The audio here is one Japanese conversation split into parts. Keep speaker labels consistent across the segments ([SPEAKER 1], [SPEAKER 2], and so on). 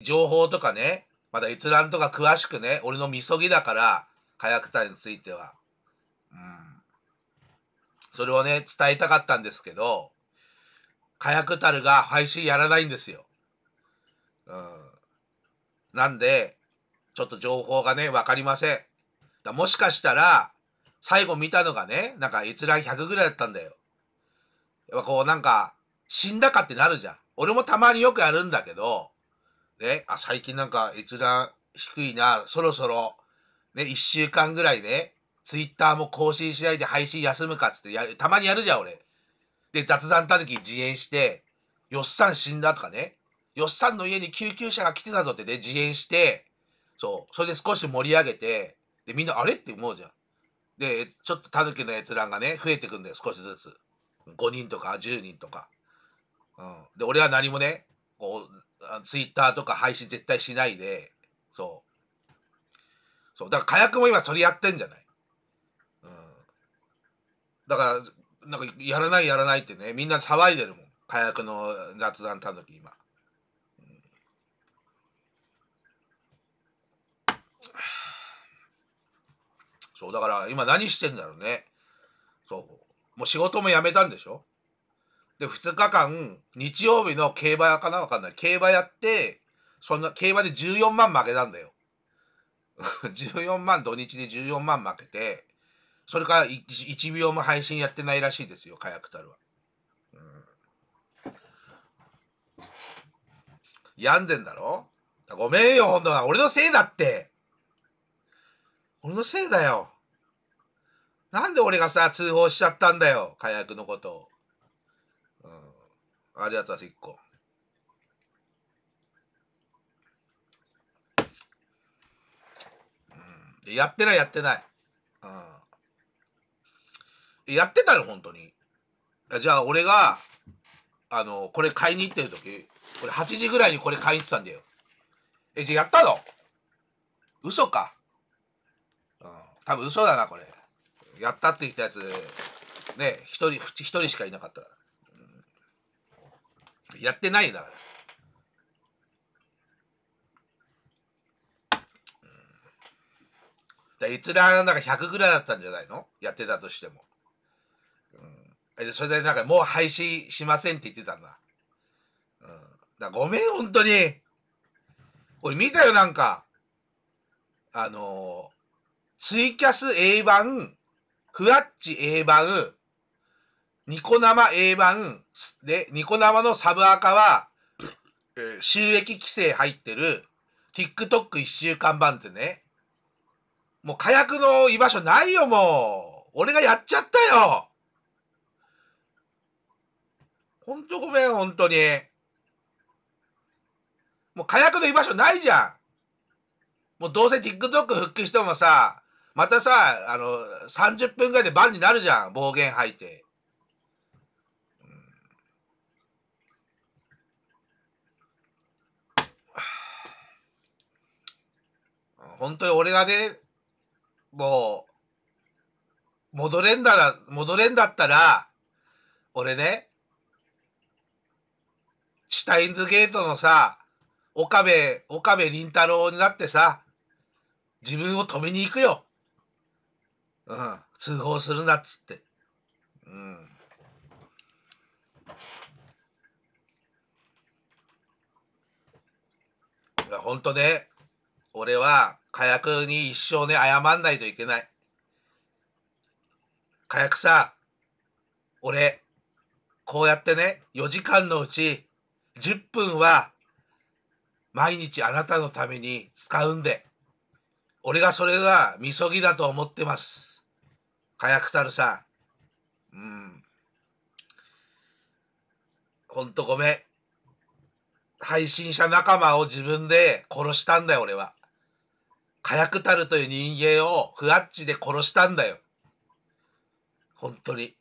[SPEAKER 1] 情報とかね、まだ閲覧とか詳しくね、俺のみそぎだから、カヤクタについては。うん。それをね、伝えたかったんですけど、カヤクタルが配信やらないんですよ。うん。なんで、ちょっと情報がね、わかりません。だもしかしたら、最後見たのがね、なんか閲覧100ぐらいだったんだよ。やっぱこうなんか、死んだかってなるじゃん。俺もたまによくやるんだけど、ね、あ、最近なんか閲覧低いな、そろそろ、ね、1週間ぐらいね、ツイッターも更新しないで配信休むかっつってやる、たまにやるじゃん、俺。で、雑談たぬき自演して、よっさん死んだとかね、よっさんの家に救急車が来てたぞってね、自演して、そう、それで少し盛り上げて、で、みんなあれって思うじゃん。で、ちょっとたぬきの閲覧がね、増えてくんだよ、少しずつ。5人とか10人とか。うん。で、俺は何もね、こう、ツイッターとか配信絶対しないで、そう。そう。だから火薬も今それやってんじゃない。うん。だから、なんかやらないやらないってね、みんな騒いでるもん。火薬の雑談たぬき今。そう、だから今何してんだろうね。そう。もう仕事も辞めたんでしょで、2日間、日曜日の競馬かなわかんない。競馬やって、そんな、競馬で14万負けたんだよ。14 万、土日で14万負けて、それから 1, 1秒も配信やってないらしいですよ、カヤクタルは。うん、病んでんだろごめんよ、ほんとは。俺のせいだって。俺のせいだよ。なんで俺がさ、通報しちゃったんだよ、火薬のことを。ありがとうございます、1個。うん、やってない、やってない。うん、やってたよ、本当に。じゃあ、俺が、あの、これ買いに行ってる時、これ8時ぐらいにこれ買いに行ってたんだよ。え、じゃあやったの嘘か。うん、多分嘘だな、これ。やったって言ったやつ、ね、一人、一人しかいなかったから。やってないだから。だ閲覧なんか100ぐらいだったんじゃないのやってたとしても。うん。それでなんかもう廃止しませんって言ってたんだ。うん。だごめん、本当に。俺見たよ、なんか。あのー、ツイキャス A 版、フワッチ A 版、ニコ生 a 版で、ニコ生のサブアカは、収益規制入ってる t i k t o k 一週間版ってね。もう火薬の居場所ないよ、もう。俺がやっちゃったよ。ほんとごめん、ほんとに。もう火薬の居場所ないじゃん。もうどうせ TikTok 復帰してもさ、またさ、あの、30分ぐらいでバンになるじゃん、暴言吐いて。本当に俺がね、もう、戻れんだら、戻れんだったら、俺ね、シュタインズゲートのさ、岡部、岡部倫太郎になってさ、自分を止めに行くよ。うん。通報するなっつって。うん。いや、ほんとね、俺は火薬に一生ね、謝んないといけない。火薬さ、俺、こうやってね、4時間のうち10分は毎日あなたのために使うんで、俺がそれがみそぎだと思ってます。火薬たるさん。うん。ほんとごめん。配信者仲間を自分で殺したんだよ、俺は。火薬たるという人間をわっちで殺したんだよ。本当に。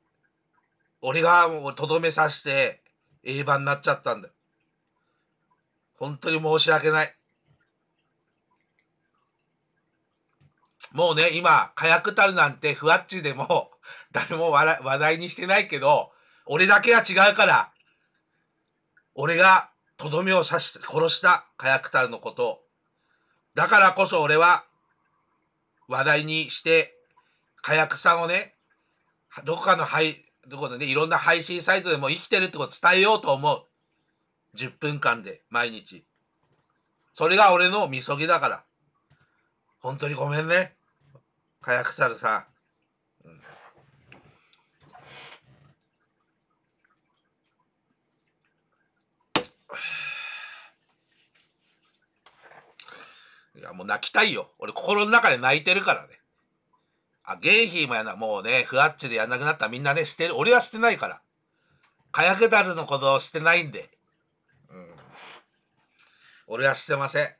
[SPEAKER 1] 俺がもうとどめさして、映画になっちゃったんだよ。本当に申し訳ない。もうね、今、火薬たるなんてわっちでも、誰も話題にしてないけど、俺だけは違うから、俺がとどめを刺して、殺した火薬たるのことを。だからこそ俺は話題にして、火薬さんをね、どこかの配、どこでね、いろんな配信サイトでも生きてるってこと伝えようと思う。10分間で、毎日。それが俺のみそぎだから。本当にごめんね。火薬猿さんいや、もう泣きたいよ。俺心の中で泣いてるからね。あ、ゲイヒーもやな、もうね、ふわっちでやんなくなったみんなね、してる。俺はしてないから。火薬ルのことをしてないんで。うん。俺はしてません。